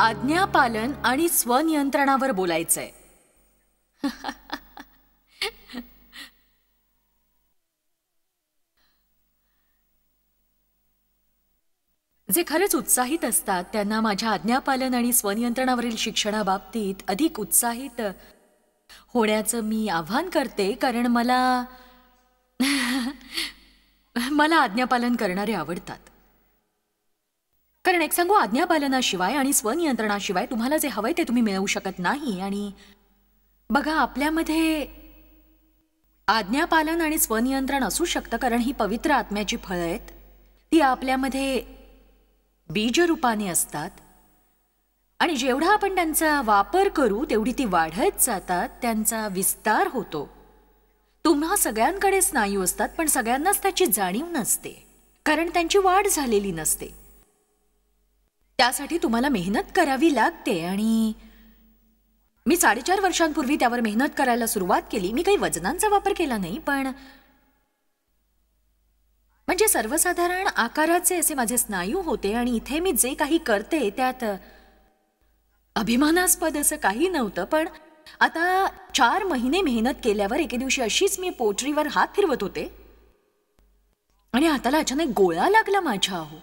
आज्ञापालन आणि स्वनियंत्रणावर बोलायचंय जे खरंच उत्साहित असतात त्यांना माझ्या आज्ञापालन आणि स्वनियंत्रणावरील शिक्षणाबाबतीत अधिक उत्साहित होण्याचं मी आव्हान करते कारण मला मला आज्ञापालन करणारे आवडतात कारण एक सांगू आज्ञापालनाशिवाय आणि स्वनियंत्रणाशिवाय तुम्हाला जे हवंय ते तुम्ही मिळवू शकत नाही आणि बघा आपल्यामध्ये आज्ञापालन आणि स्वनियंत्रण असू शकतं कारण ही पवित्र आत्म्याची फळं आहेत ती आपल्यामध्ये बीजरूपाने असतात आणि जेवढा आपण त्यांचा वापर करू तेवढी ती वाढत जातात त्यांचा विस्तार होतो तुम्हा सगळ्यांकडे स्नायू असतात पण सगळ्यांनाच त्याची जाणीव नसते कारण त्यांची वाढ झालेली नसते त्यासाठी तुम्हाला मेहनत करावी लागते आणि मी साडेचार वर्षांपूर्वी त्यावर मेहनत करायला सुरुवात केली मी काही वजनांचा वापर केला नाही पण म्हणजे सर्वसाधारण आकाराचे असे माझे स्नायू होते आणि इथे मी जे काही करते त्यात अभिमानास्पद असं काही नव्हतं पण आता चार महिने मेहनत केल्यावर एके दिवशी अशीच मी पोटरीवर हात फिरवत होते आणि आताला अचानक गोळा लागला माझ्या अहो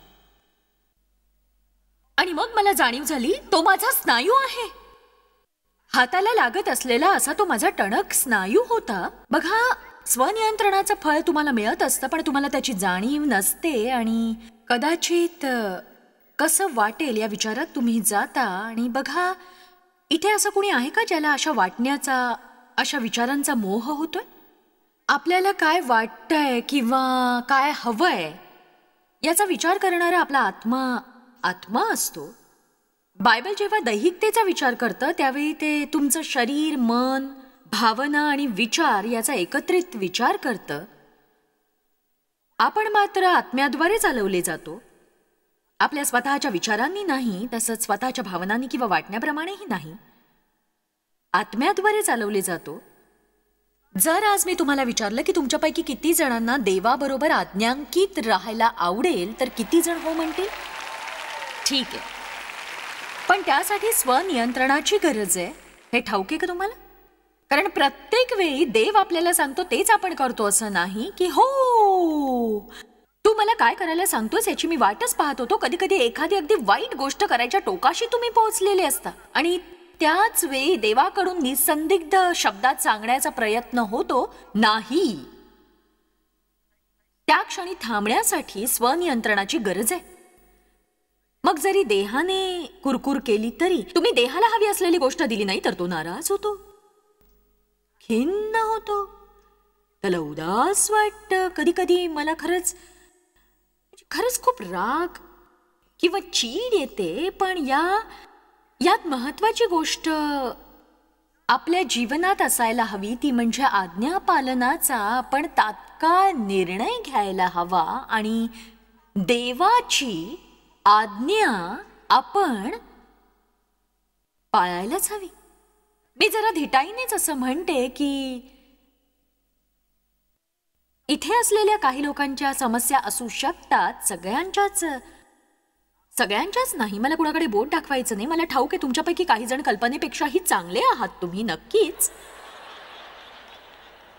आणि मग मला जाणीव झाली तो माझा स्नायू आहे हाताला लागत असलेला असा तो माझा टणक स्नायू होता बघा स्वनियंत्रणाचं फळ तुम्हाला मिळत असतं पण तुम्हाला त्याची जाणीव नसते आणि कदाचित कसं वाटेल या विचारात तुम्ही जाता आणि बघा इथे असं कोणी आहे का ज्याला अशा वाटण्याचा अशा विचारांचा मोह होतोय आपल्याला काय वाटतंय किंवा काय हवंय याचा विचार करणारा आपला आत्मा आत्मा असतो बायबल जेव्हा दैहिकतेचा विचार करतं त्यावेळी ते तुमचं शरीर मन भावना आणि विचार याचा एकत्रित विचार करतं आपण मात्र आत्म्याद्वारे चालवले जातो आपल्या स्वतःच्या विचारांनी नाही तसंच स्वतःच्या भावनांनी किंवा वाटण्याप्रमाणेही नाही आत्म्याद्वारे चालवले जातो जर आज मी तुम्हाला विचारलं की तुमच्यापैकी किती जणांना देवाबरोबर आज्ञांकित राहायला आवडेल तर किती जण हो म्हणतील ठीक आहे पण त्यासाठी स्वनियंत्रणाची गरज आहे हे ठाऊक आहे का तुम्हाला कारण प्रत्येक वेळी देव आपल्याला सांगतो तेच आपण करतो असं नाही की हो तू मला काय करायला सांगतोस याची मी वाटच पाहत होतो कधी कधी एखादी अगदी वाईट गोष्ट करायच्या टोकाशी तुम्ही पोहोचलेले असता आणि त्याच वेळी देवाकडून निसंदिग्ध शब्दात सांगण्याचा प्रयत्न होतो नाही त्या क्षणी थांबण्यासाठी स्वनियंत्रणाची गरज आहे मग जरी देहाने कुरकुर केली तरी तुम्ही देहाला हवी असलेली गोष्ट दिली नाही तर तो नाराज होतो खिन्न होतो त्याला उदास वाटत कधी कधी मला खरंच खरंच खूप राग किंवा चीड येते पण या यात महत्वाची गोष्ट आपल्या जीवनात असायला हवी ती म्हणजे आज्ञापालनाचा आपण तात्काळ निर्णय घ्यायला हवा आणि देवाची आज्ञा आपण पाळायलाच हवी मी जरा धिटाईनेच असं म्हणते की इथे असलेल्या काही लोकांच्या समस्या असू शकतात सगळ्यांच्याच सगळ्यांच्याच नाही मला कुणाकडे बोट दाखवायचं नाही मला ठाऊक आहे तुमच्यापैकी काही जण कल्पनेपेक्षाही चांगले आहात तुम्ही नक्कीच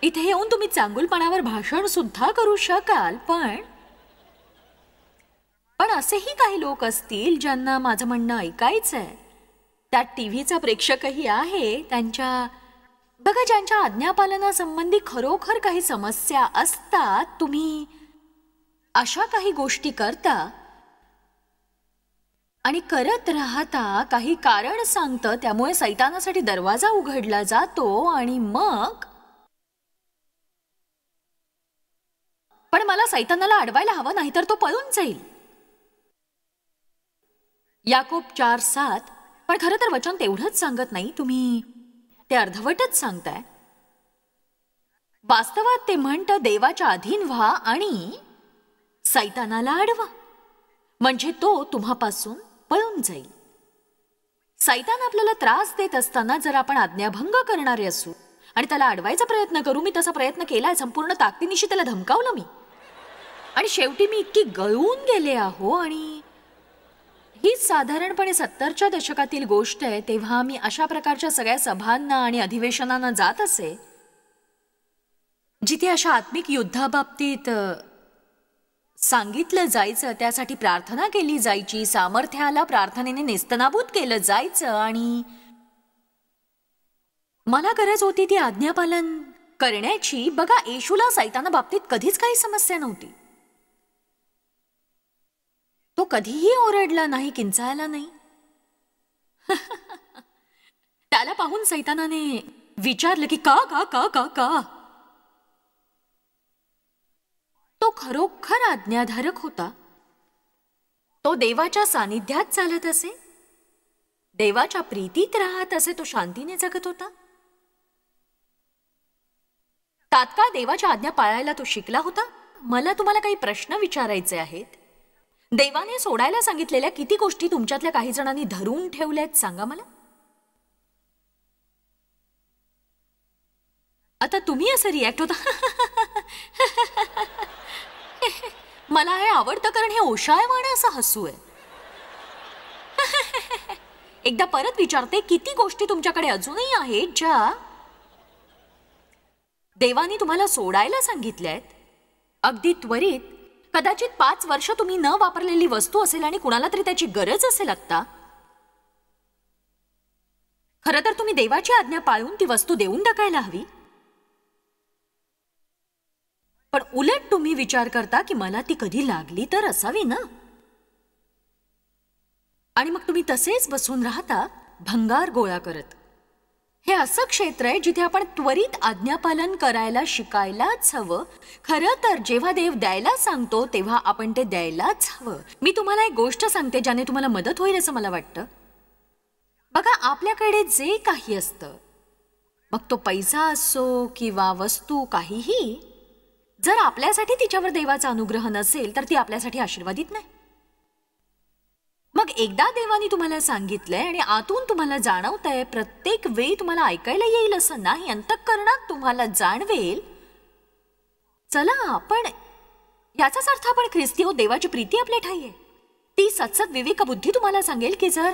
इथे येऊन तुम्ही चांगुलपणावर भाषण सुद्धा करू शकाल पण पण असेही काही लोक असतील ज्यांना माझं म्हणणं ऐकायचं आहे त्यात टी व्हीचा प्रेक्षकही आहे त्यांच्या बघा ज्यांच्या आज्ञापालनासंबंधी खरोखर काही समस्या असतात तुम्ही अशा काही गोष्टी करता आणि करत राहता काही कारण सांगतं त्यामुळे सैतानासाठी दरवाजा उघडला जातो आणि मग पण मला सैतानाला अडवायला हवं नाहीतर तो पळून जाईल याकूब चार सात पण खरं तर वचन तेवढंच सांगत नाही तुम्ही ते अर्धवटच सांगताय वास्तवात ते म्हणतं देवाच्या अधीन व्हा आणि सैतानाला अडवा म्हणजे तो तुम्हापासून पळून जाईल सैतान आपल्याला त्रास देत असताना जर आपण आज्ञाभंग करणारे असू आणि त्याला अडवायचा प्रयत्न करू मी तसा प्रयत्न केलाय संपूर्ण ताकदीनिशी त्याला धमकावलं मी आणि शेवटी मी इतकी गळून गेले आहो आणि ही साधारणपणे सत्तरच्या दशकातील गोष्ट आहे तेव्हा मी अशा प्रकारच्या सगळ्या सभांना आणि अधिवेशनांना जात असे जिथे अशा आत्मिक युद्धाबाबतीत सांगितलं जायचं त्यासाठी प्रार्थना केली जायची सामर्थ्याला प्रार्थनेने नेस्तनाबूत केलं जायचं आणि मला गरज होती ती आज्ञापालन करण्याची बघा येशूला सैताना बाबतीत कधीच काही समस्या नव्हती तो कधीही ओरडला नाही किंचाळला नाही त्याला पाहून सैतानाने विचारलं की का का का का का तो खरोखर आज्ञाधारक होता तो देवाच्या सानिध्यात चालत असे देवाच्या प्रीतीत राहत असे तो शांतीने जगत होता तात्काळ देवाच्या आज्ञा पाळायला तो शिकला होता मला तुम्हाला काही प्रश्न विचारायचे आहेत देवाने सोडायला सांगितलेल्या किती गोष्टी तुमच्यातल्या काही जणांनी धरून ठेवल्यात सांगा मला आता तुम्ही असं रिॲक्ट होता मला हे आवडतं कारण हे ओशाळवाणं असं हसू आहे एकदा परत विचारते किती गोष्टी तुमच्याकडे अजूनही आहेत ज्या देवानी तुम्हाला सोडायला सांगितल्यात अगदी त्वरित कदाचित पाच वर्ष तुम्ही न वापरलेली वस्तू असेल आणि कुणाला तरी त्याची गरज असे आत्ता खरं तर तुम्ही देवाची आज्ञा पाळून ती वस्तू देऊन टाकायला हवी पण उलट तुम्ही विचार करता की मला ती कधी लागली तर असावी ना आणि मग तुम्ही तसेच बसून राहता भंगार गोळा करत हे असं क्षेत्र आहे जिथे आपण त्वरित आज्ञापालन करायला शिकायलाच हवं खरं तर जेव्हा देव द्यायला सांगतो तेव्हा आपण ते द्यायलाच हवं मी तुम्हाला एक गोष्ट सांगते ज्याने तुम्हाला मदत होईल असं मला वाटतं बघा आपल्याकडे जे काही असतं मग तो पैसा असो किंवा वस्तू काहीही जर आपल्यासाठी तिच्यावर देवाचा अनुग्रह नसेल तर ती आपल्यासाठी आशीर्वादित नाही मग एकदा देवानी तुम्हाला सांगितलंय आणि आतून तुम्हाला जाणवत आहे प्रत्येक वेळी तुम्हाला ऐकायला येईल असं नाही अंतःकरणात तुम्हाला जाणवेल चला आपण याचाच अर्थ आपण ख्रिस्ती हो देवाची प्रीती आपली ठाई आहे ती सतसत विवेक बुद्धी तुम्हाला सांगेल की जर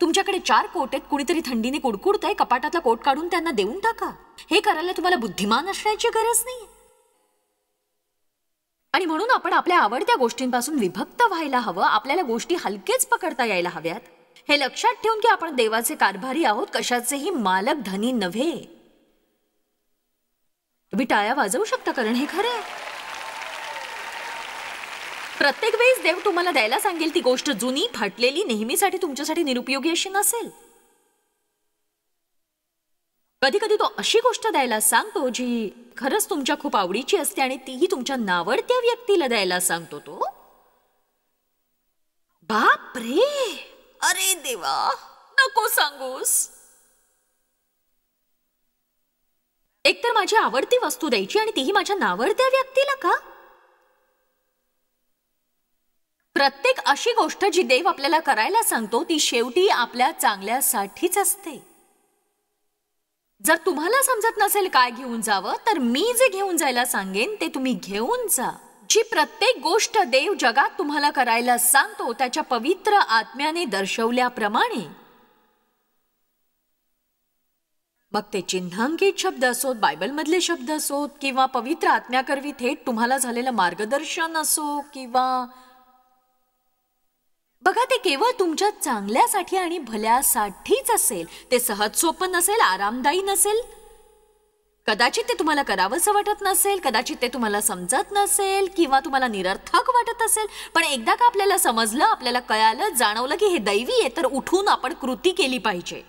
तुमच्याकडे चार कोट आहेत कुणीतरी थंडीने कुडकुडत आहे कपाटातला कोट काढून त्यांना देऊन टाका हे करायला तुम्हाला बुद्धिमान असण्याची गरज नाही आणि म्हणून आपण आपल्या आवडत्या गोष्टींपासून विभक्त व्हायला हवं आपल्याला गोष्टी हलकेच पकडता यायला हव्यात हे लक्षात ठेवून की आपण देवाचे कारभारी आहोत कशाचेही मालक धनी नव्हे तुम्ही टाळ्या वाजवू शकता कारण हे खरं आहे प्रत्येक वेळेस देव तुम्हाला द्यायला सांगेल ती गोष्ट जुनी फाटलेली नेहमीसाठी तुमच्यासाठी निरुपयोगी अशी नसेल कधी कधी तो अशी गोष्ट द्यायला सांगतो जी खरंच तुमच्या खूप आवडीची असते आणि तीही तुमच्या नावडत्या व्यक्तीला द्यायला सांगतो तो बाप रे अरे देवा नको सांगूस एकतर माझी आवडती वस्तू द्यायची आणि तीही माझ्या नावडत्या व्यक्तीला का प्रत्येक अशी गोष्ट जी देव आपल्याला करायला सांगतो ती शेवटी आपल्या चांगल्यासाठीच असते जर तुम्हाला समजत नसेल काय घेऊन जावं तर मी जे घेऊन जायला सांगेन ते तुम्ही घेऊन जा जी प्रत्येक गोष्ट देव जगात तुम्हाला करायला सांगतो त्याच्या पवित्र आत्म्याने दर्शवल्याप्रमाणे मग ते चिन्हांकित शब्द असोत बायबलमधले शब्द असोत किंवा पवित्र आत्म्याकरवी थेट तुम्हाला झालेलं मार्गदर्शन असो किंवा बघा ते केवळ तुमच्या चांगल्यासाठी आणि भल्यासाठीच असेल ते सहज सोपं नसेल आरामदायी नसेल कदाचित ते तुम्हाला करावंसं वाटत नसेल कदाचित ते तुम्हाला समजत नसेल किंवा तुम्हाला निरर्थक वाटत असेल पण एकदा का आपल्याला समजलं आपल्याला कळालं जाणवलं की हे दैवी आहे तर उठून आपण कृती केली पाहिजे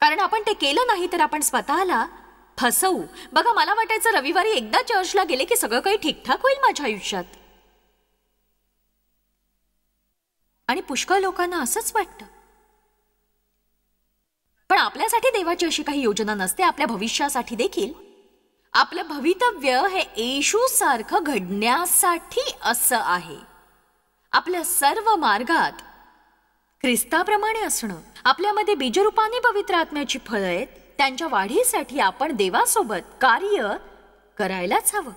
कारण आपण ते केलं नाही तर आपण स्वतःला फसवू बघा मला वाटायचं रविवारी एकदा चर्चला गेले की सगळं काही ठीकठाक होईल माझ्या आयुष्यात आणि पुष्कळ लोकांना असंच वाटतं पण आपल्यासाठी देवाची अशी काही योजना नसते आपल्या भविष्यासाठी देखील आपलं भवितव्य हे येशू सारखं घडण्यासाठी असं आहे आपल्या सर्व मार्गात ख्रिस्ताप्रमाणे असणं आपल्यामध्ये बीजरूपाने पवित्र आत्म्याची फळ आहेत त्यांच्या वाढीसाठी आपण देवासोबत कार्य करायलाच हवं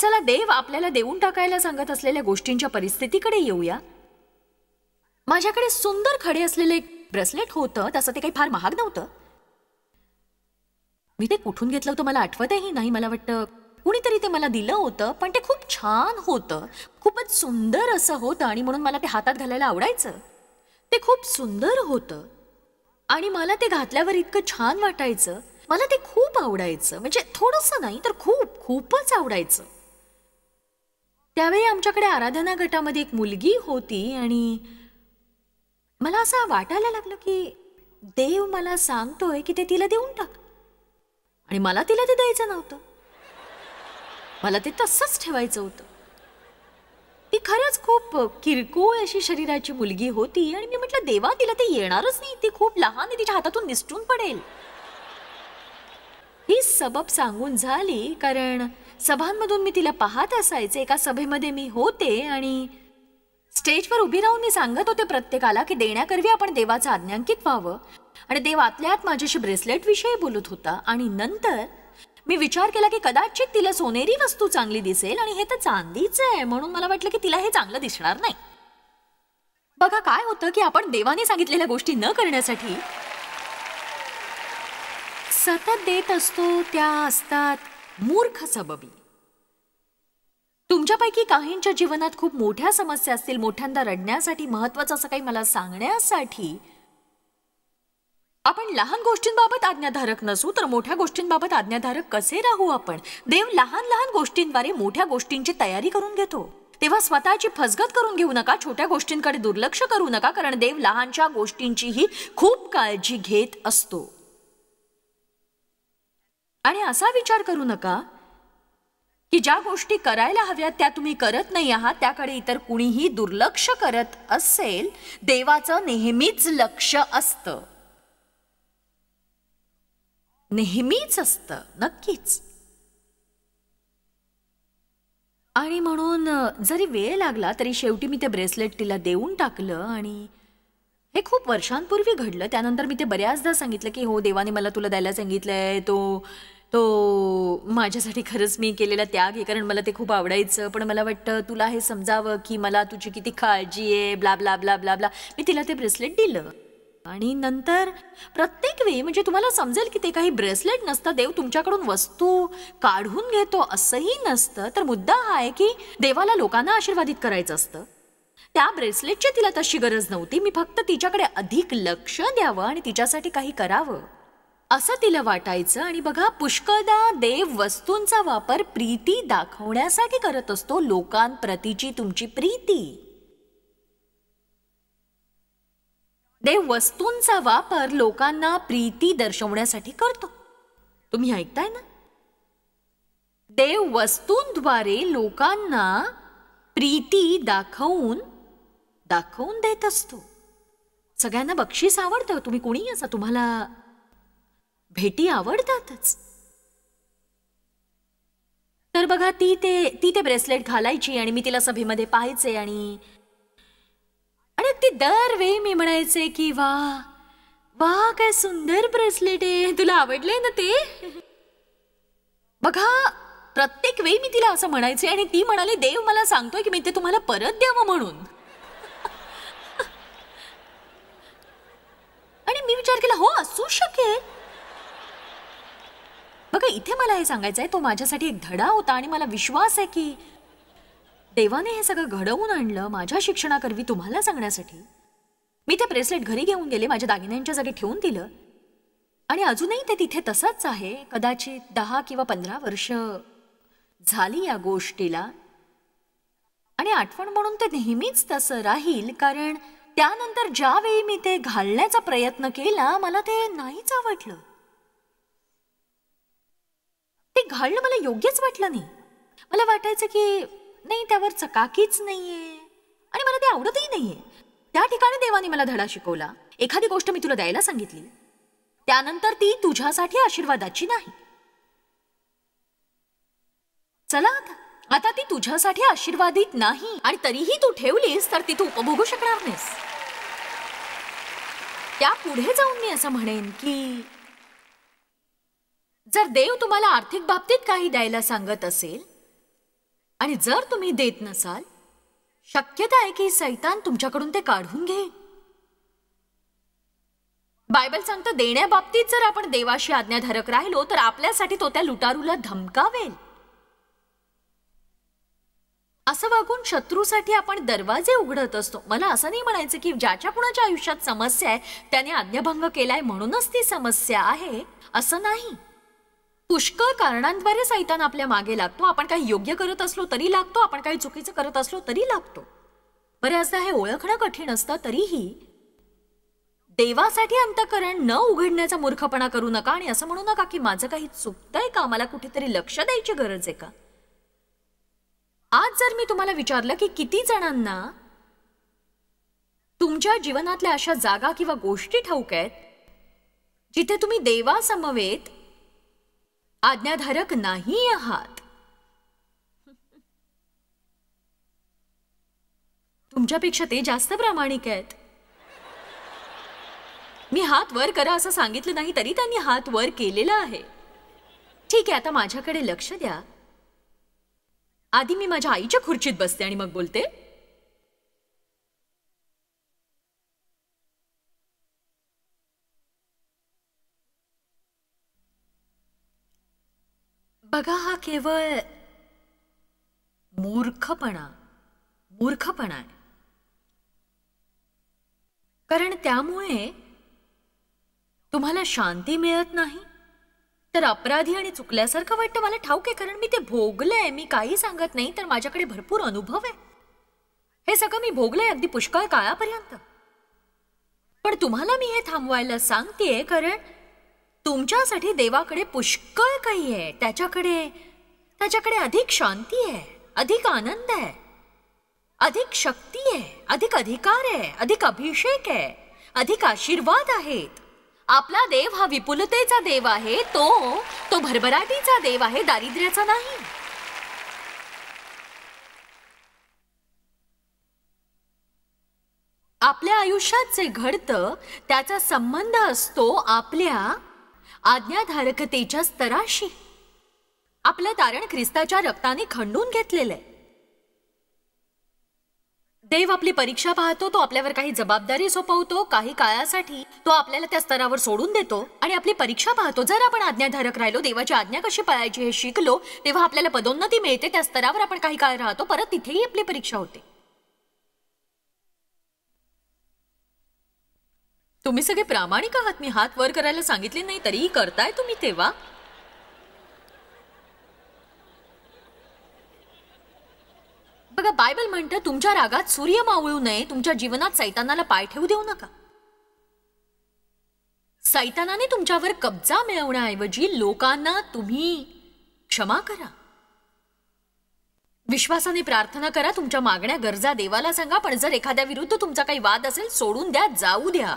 चला देव आपल्याला देऊन टाकायला सांगत असलेल्या गोष्टींच्या परिस्थितीकडे येऊया माझ्याकडे सुंदर खडे असलेले एक ब्रेसलेट होतं तसं ते काही फार महाग नव्हतं मी ते कुठून घेतलं होतं मला आठवतही नाही मला वाटतं कुणीतरी ते मला दिलं होतं पण ते खूप छान होतं खूपच सुंदर असं होतं आणि म्हणून मला ते हातात घालायला आवडायचं ते खूप सुंदर होतं आणि मला ते घातल्यावर इतकं छान वाटायचं मला ते खूप आवडायचं म्हणजे थोडंसं नाही तर खूप खूपच आवडायचं त्यावेळी आमच्याकडे आराधना गटामध्ये एक मुलगी होती आणि मला असं वाटायला लागलं की देव मला सांगतोय की ते तिला देऊन टाक आणि मला तिला ते द्यायचं नव्हतं मला ते तसंच ठेवायचं होतं ती खरंच खूप किरकोळ अशी शरीराची मुलगी होती आणि मी म्हटलं देवा तिला ते येणारच नाही ती खूप लहान आहे तिच्या हातातून निसटून पडेल ही सबब सांगून झाली कारण सभांमधून मी तिला पाहत असायचे एका सभेमध्ये मी होते आणि स्टेजवर उभी राहून मी सांगत होते प्रत्येकाला की देण्याकरवी आपण देवाचं आज्ञांकित व्हावं आणि देव आतल्या आत माझ्याशी ब्रेसलेटविषयी बोलत होता आणि नंतर मी विचार केला की कदाचित तिला सोनेरी वस्तू चांगली दिसेल आणि हे तर चांदीच आहे म्हणून मला वाटलं की तिला हे चांगलं दिसणार नाही बघा काय होतं की आपण देवाने सांगितलेल्या गोष्टी न करण्यासाठी सतत देत असतो त्या असतात मूर्ख सबबी तुमच्यापैकी काहींच्या जीवनात खूप मोठ्या समस्या असतील मोठ्यांदा रडण्यासाठी महत्वाचं असं काही मला सांगण्यासाठी आपण लहान गोष्टींबाबत आज्ञाधारक नसू तर मोठ्या गोष्टींबाबत आज्ञाधारक कसे राहू आपण देव लहान लहान गोष्टींद्वारे मोठ्या गोष्टींची तयारी करून घेतो तेव्हा स्वतःची फसगत करून घेऊ नका छोट्या गोष्टींकडे दुर्लक्ष करू नका कारण देव लहानच्या गोष्टींचीही खूप काळजी घेत असतो आणि असा विचार करू नका की ज्या गोष्टी करायला हव्यात त्या तुम्ही करत नाही आहात त्याकडे इतर कुणीही दुर्लक्ष करत असेल देवाचं नेहमीच लक्ष असतं नेहमीच असत नक्कीच आणि म्हणून जरी वेळ लागला तरी शेवटी मी ते ब्रेसलेट तिला देऊन टाकलं आणि हे खूप वर्षांपूर्वी घडलं त्यानंतर मी ते बऱ्याचदा सांगितलं की हो देवाने मला तुला द्यायला सांगितलंय तो तो माझ्यासाठी खरंच मी केलेला त्याग आहे कारण मला ते खूप आवडायचं पण मला वाटतं तुला हे समजावं की मला तुझी किती काळजी आहे blah blah blah blah blah मी तिला ते ब्रेसलेट दिलं आणि नंतर प्रत्येक वेळी म्हणजे तुम्हाला समजेल की ते काही ब्रेसलेट नसतं देव तुमच्याकडून वस्तू काढून घेतो असंही नसतं तर मुद्दा हा आहे की देवाला लोकांना आशीर्वादित करायचं असतं त्या ब्रेसलेटची तिला तशी गरज नव्हती मी फक्त तिच्याकडे अधिक लक्ष द्यावं आणि तिच्यासाठी काही करावं असं तिला वाटायचं आणि बघा पुष्कळदा देव वस्तूंचा वापर प्रीती दाखवण्यासाठी करत असतो लोकांप्रतीची तुमची प्रीती देव वस्तूंचा वापर लोकांना प्रीती दर्शवण्यासाठी करतो तुम्ही ऐकताय ना देव वस्तूंद्वारे लोकांना प्रीती दाखवून दाखवून देत असतो सगळ्यांना बक्षीस आवडतं तुम्ही कोणी असा तुम्हाला भेटी आवडतातच तर बघा ती ते ती ते ब्रेसलेट घालायची आणि मी तिला सभेमध्ये पाहायचे आणि आणि ती दरवेळी मी म्हणायचे की वा वा काय सुंदर ब्रेसलेट आहे तुला आवडले ना ते बघा प्रत्येक वेळी मी तिला असं म्हणायचे आणि ती म्हणाली देव मला सांगतोय की मी ते तुम्हाला परत द्यावं म्हणून आणि मी विचार केला हो असू शकेल बघा इथे मला हे सांगायचं आहे तो माझ्यासाठी एक धडा होता आणि मला विश्वास आहे की देवाने हे सगळं घडवून आणलं माझ्या शिक्षणाकरवी तुम्हाला सांगण्यासाठी मी ते ब्रेसलेट घरी घेऊन गेले माझ्या दागिन्यांच्या जागी ठेवून दिलं आणि अजूनही ते तिथे तसंच आहे कदाचित दहा किंवा पंधरा वर्ष झाली या गोष्टीला आणि आठवण म्हणून ते नेहमीच तसं राहील कारण त्यानंतर ज्यावेळी मी ते घालण्याचा प्रयत्न केला मला ते नाहीच आवडलं ते घालणं मला योग्यच वाटलं नाही मला वाटायचं की नाही त्यावर चकाकीच नाहीये आणि मला ते आवडतही नाहीये त्या ठिकाणी देवाने मला धडा शिकवला एखादी गोष्ट मी तुला द्यायला सांगितली त्यानंतर ती तुझ्यासाठी आशीर्वादाची नाही चला आता आता ती तुझ्यासाठी आशीर्वादित नाही आणि तरीही तू ठेवलीस तर ती तू उपभोगू शकणार नाहीस त्या पुढे जाऊन मी असं म्हणेन की जर देव तुम्हाला आर्थिक बाबतीत काही द्यायला सांगत असेल आणि जर तुम्ही देत नसाल शक्यता आहे की सैतान तुमच्याकडून ते काढून घेईल बायबल सांगतं देण्याबाबतीत जर आपण देवाशी आज्ञाधारक राहिलो तर आपल्यासाठी तो त्या लुटारूला धमकावेल असं वागून शत्रूसाठी आपण दरवाजे उघडत असतो मला असं नाही म्हणायचं की ज्याच्या कुणाच्या आयुष्यात समस्या आहे त्याने आज्ञाभंग केलाय म्हणूनच ती समस्या आहे असं नाही पुष्कळ कारणांद्वारे सैतान आपल्या मागे लागतो आपण काही योग्य करत असलो तरी लागतो आपण काही चुकीचं करत असलो तरी लागतो बऱ्याचदा हे ओळखणं कठीण असतं तरीही देवासाठी अंतकरण न उघडण्याचा मूर्खपणा करू नका आणि असं म्हणू नका की माझं काही चुकतंय का मला कुठेतरी लक्ष द्यायची गरज आहे का आज जर मी तुम्हाला विचारलं की किती जणांना तुमच्या जीवनातल्या अशा जागा किंवा गोष्टी ठाऊक आहेत जिथे तुम्ही देवासमवेत आज्ञाधारक नाही आहात तुमच्यापेक्षा ते जास्त प्रामाणिक आहेत मी हात वर करा असं सांगितलं नाही तरी त्यांनी हात वर केलेला आहे ठीक आहे आता माझ्याकडे लक्ष द्या आधी मी माझ्या आईच्या खुर्चीत बसते आणि मग बोलते बघा हा केवळ मूर्खपणा मूर्खपणा आहे कारण त्यामुळे तुम्हाला शांती मिळत नाही तर अपराधी आणि चुकल्यासारखं वाटतं मला ठाऊक आहे कारण मी ते भोगलंय मी काही सांगत नाही तर माझ्याकडे भरपूर अनुभव आहे हे सगळं मी भोगलंय अगदी पुष्कळ काळापर्यंत पण तुम्हाला मी हे थांबवायला सांगतेय कारण तुमच्यासाठी देवाकडे पुष्कळ काही आहे त्याच्याकडे त्याच्याकडे अधिक शांती आहे अधिक आनंद आहे अधिक शक्ती आहे अधिक अधिकार आहे अधिक अभिषेक आहे अधिक आशीर्वाद आहेत आपला देव हा विपुलतेचा देव आहे तो तो भरभराटीचा देव आहे दारिद्र्याचा नाही आपल्या आयुष्यात जे घडतं त्याचा संबंध असतो आपल्या आज्ञाधारकतेच्या स्तराशी आपलं तारण ख्रिस्ताच्या रक्ताने खंडून घेतलेलं आहे देव आपली परीक्षा पाहतो तो आपल्यावर काही जबाबदारी सोपवतो काही काळासाठी तो आपल्याला त्या स्तरावर सोडून देतो आणि आपली परीक्षा पाहतो जर आपण आज्ञाधारक राहिलो देवाची आज्ञा कशी पाळायची हे शिकलो तेव्हा आपल्याला पदोन्नती मिळते त्या स्तरावर आपण काही काळ राहतो परत तिथेही आपली परीक्षा होते तुम्ही सगळे प्रामाणिक आहात मी हात वर करायला सांगितले नाही तरीही करताय तुम्ही तेव्हा बघा बायबल म्हणतं तुमच्या रागात सूर्य मावळू नये तुमच्या जीवनात सैतानाला पाय ठेवू देऊ नका सैतानाने तुमच्यावर कब्जा मिळवण्याऐवजी लोकांना तुम्ही क्षमा करा विश्वासाने प्रार्थना करा तुमच्या मागण्या गरजा देवाला सांगा पण जर एखाद्या विरुद्ध तुमचा काही वाद असेल सोडून द्या जाऊ द्या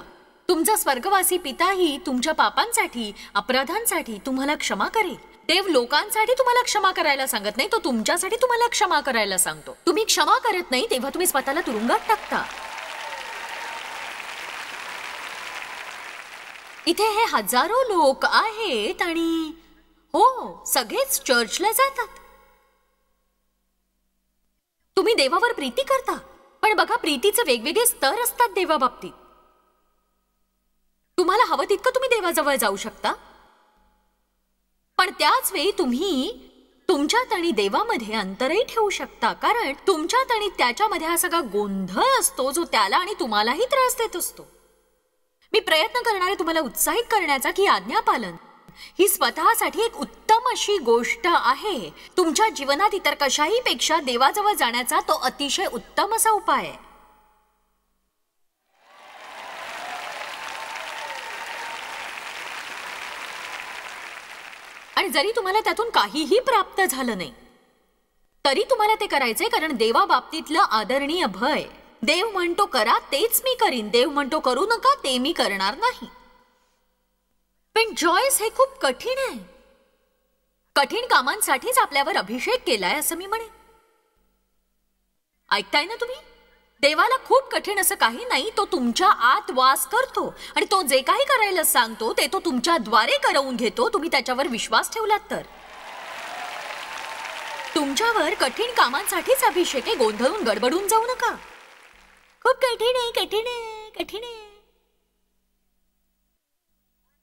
तुमचा स्वर्गवासी पिताही तुमच्या पापांसाठी अपराधांसाठी तुम्हाला क्षमा करेल देव लोकांसाठी तुम्हाला क्षमा करायला सांगत नाही तो तुमच्यासाठी तुम्हाला क्षमा करायला सांगतो तुम्ही क्षमा करत नाही तेव्हा तुम्ही स्वतःला तुरुंगात टाकता इथे हे हजारो लोक आहेत आणि हो सगळेच चर्चला जातात तुम्ही देवावर प्रीती करता पण बघा प्रीतीचे वेगवेगळे स्तर असतात देवाबाबतीत तुम्हाला हवं तितकं तुम्ही देवाजवळ जाऊ शकता पण त्याच वेळी तुम्ही तुमच्यात आणि देवामध्ये अंतरही ठेवू शकता कारण तुमच्यात आणि त्याच्यामध्ये हा सगळा गोंधळ असतो जो त्याला आणि तुम्हालाही त्रास देत असतो मी प्रयत्न करणारे तुम्हाला उत्साहित करण्याचा की आज्ञापालन ही स्वतःसाठी एक उत्तम अशी गोष्ट आहे तुमच्या जीवनात इतर कशाही पेक्षा देवाजवळ जाण्याचा तो अतिशय उत्तम असा उपाय आहे आणि जरी तुम्हाला त्यातून काहीही प्राप्त झालं नाही तरी तुम्हाला ते करायचंय कारण देवा बाबतीतलं आदरणीय भय देव म्हणतो करा तेच मी करीन देव म्हणतो करू नका ते मी करणार नाही पण जॉयस हे खूप कठीण आहे कठीण कामांसाठीच आपल्यावर अभिषेक केलाय असं मी म्हणेन ऐकताय ना तुम्ही देवाला खूप कठीण असं काही नाही तो तुमच्या आत वास करतो आणि तो जे काही करायला सांगतो ते तो तुमच्याद्वारे करवून घेतो तुम्ही त्याच्यावर विश्वास ठेवलात तर तुमच्यावर कठीण कामांसाठीच अभिषेक आहे गोंधळून गडबडून जाऊ नका खूप कठीण आहे कठीण आहे कठीण आहे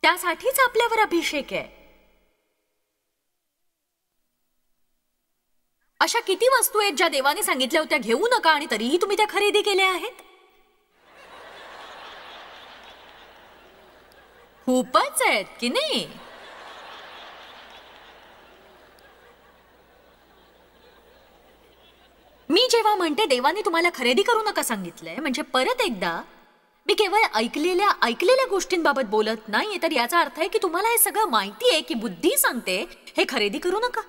त्यासाठीच आपल्यावर अभिषेक आहे अशा किती वस्तू आहेत ज्या देवाने सांगितल्या होत्या घेऊ नका आणि तरीही तुम्ही त्या खरेदी केल्या आहेत खूपच आहेत की नाही मी जेव्हा म्हणते देवाने तुम्हाला खरेदी करू नका सांगितलंय म्हणजे परत एकदा मी केवळ ऐकलेल्या ऐकलेल्या गोष्टींबाबत बोलत नाही तर याचा अर्थ आहे की तुम्हाला हे सगळं माहिती आहे की बुद्धी सांगते हे खरेदी करू नका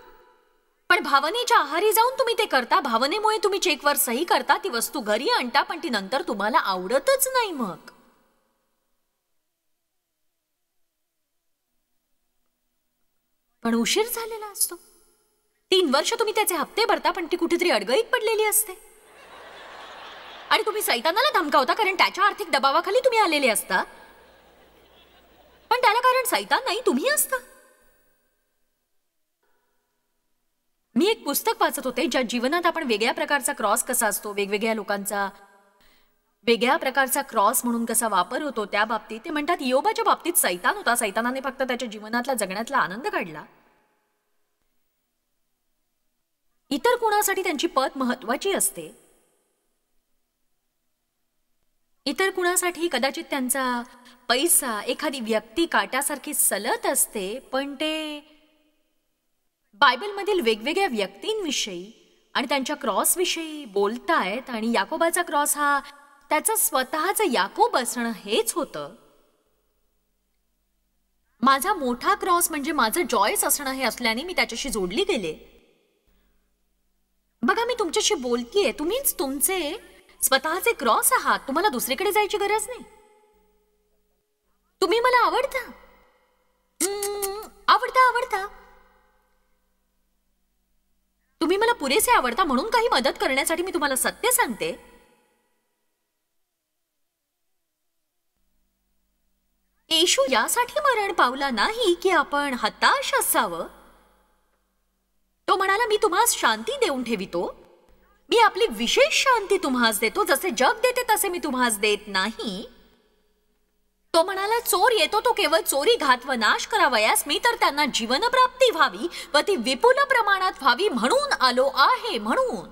पण भावनेच्या आहारी जाऊन तुम्ही ते करता भावनेमुळे तुम्ही चेकवर सही करता ती वस्तू घरी आणता पण ती नंतर तुम्हाला आवडतच नाही मग पण उशीर झालेला असतो तीन वर्ष तुम्ही त्याचे हप्ते भरता पण ती कुठेतरी अडगळीत पडलेली असते आणि तुम्ही सैतानाला धमकावता कारण त्याच्या आर्थिक दबावाखाली तुम्ही आलेले असता पण त्याला कारण सैतान नाही तुम्ही असता मी एक पुस्तक वाचत होते ज्या जीवनात आपण वेगळ्या प्रकारचा क्रॉस कसा असतो वेगवेगळ्या लोकांचा वेगळ्या प्रकारचा क्रॉस म्हणून कसा वापर होतो त्या बाबतीत ते म्हणतात योबाच्या बाबतीत सैतान होता सैतानाने फक्त त्याच्या जीवनातला जगण्यातला आनंद काढला इतर कुणासाठी त्यांची पत महत्वाची असते इतर कुणासाठी कदाचित त्यांचा पैसा एखादी व्यक्ती काट्यासारखी सलत असते पण ते बायबलमधील वेगवेगळ्या व्यक्तींविषयी आणि त्यांच्या क्रॉसविषयी बोलतायत आणि याकोबाचा क्रॉस हा त्याचं स्वतःच याकोब असणं हेच होतं माझा मोठा क्रॉस म्हणजे माझं जॉयस असणं हे असल्याने मी त्याच्याशी जोडली गेले बघा मी तुमच्याशी बोलतीये तुम्हीच तुमचे स्वतःचे क्रॉस आहात तुम्हाला दुसरीकडे जायची गरज नाही तुम्ही मला आवडता आवडता आवडता तुम्ही मला पुरेसे आवडता म्हणून काही मदत करण्यासाठी मी तुम्हाला सत्य सांगते येशू यासाठी मरण पावला नाही की आपण हताश असावं तो म्हणाला मी तुम्हाला शांती देऊन ठेवितो मी आपली विशेष शांती तुम्हाला देतो जसे जग देते तसे मी तुम्हास देत नाही तो म्हणाला चोर येतो तो केवळ चोरी घात व नाश करावयास मी तर त्यांना जीवनप्राप्ती व्हावी व ती विपुल प्रमाणात व्हावी म्हणून आलो आहे म्हणून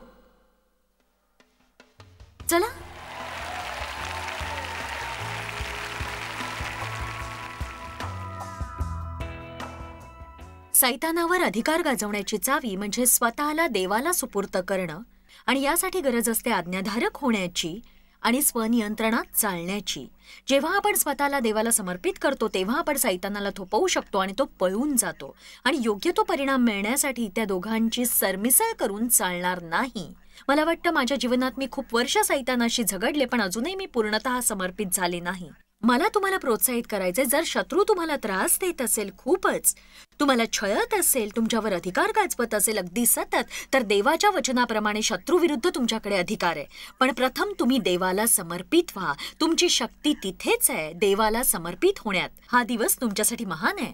चला सैतानावर अधिकार गाजवण्याची चावी म्हणजे स्वतःला देवाला सुपूर्त करणं आणि यासाठी गरज असते आज्ञाधारक होण्याची आणि स्वनियंत्रणात चालण्याची जेव्हा आपण स्वतःला देवाला समर्पित करतो तेव्हा आपण सैतानाला थोपवू शकतो आणि तो पळून जातो आणि योग्य तो परिणाम मिळण्यासाठी त्या दोघांची सरमिसळ करून चालणार नाही मला वाटतं माझ्या जीवनात मी खूप वर्ष सैतानाशी झगडले पण अजूनही मी पूर्णतः समर्पित झाले नाही मला तुम्हाला प्रोत्साहित करायचे जर शत्रू तुम्हाला त्रास देत असेल खूपच तुम्हाला छळत असेल तुमच्यावर अधिकार गाजवत असेल अगदी सतत तर देवाच्या वचनाप्रमाणे शत्रूविरुद्ध तुमच्याकडे अधिकार आहे पण प्रथम तुम्ही देवाला समर्पित व्हा तुमची शक्ती तिथेच आहे देवाला समर्पित होण्यात हा दिवस तुमच्यासाठी महान आहे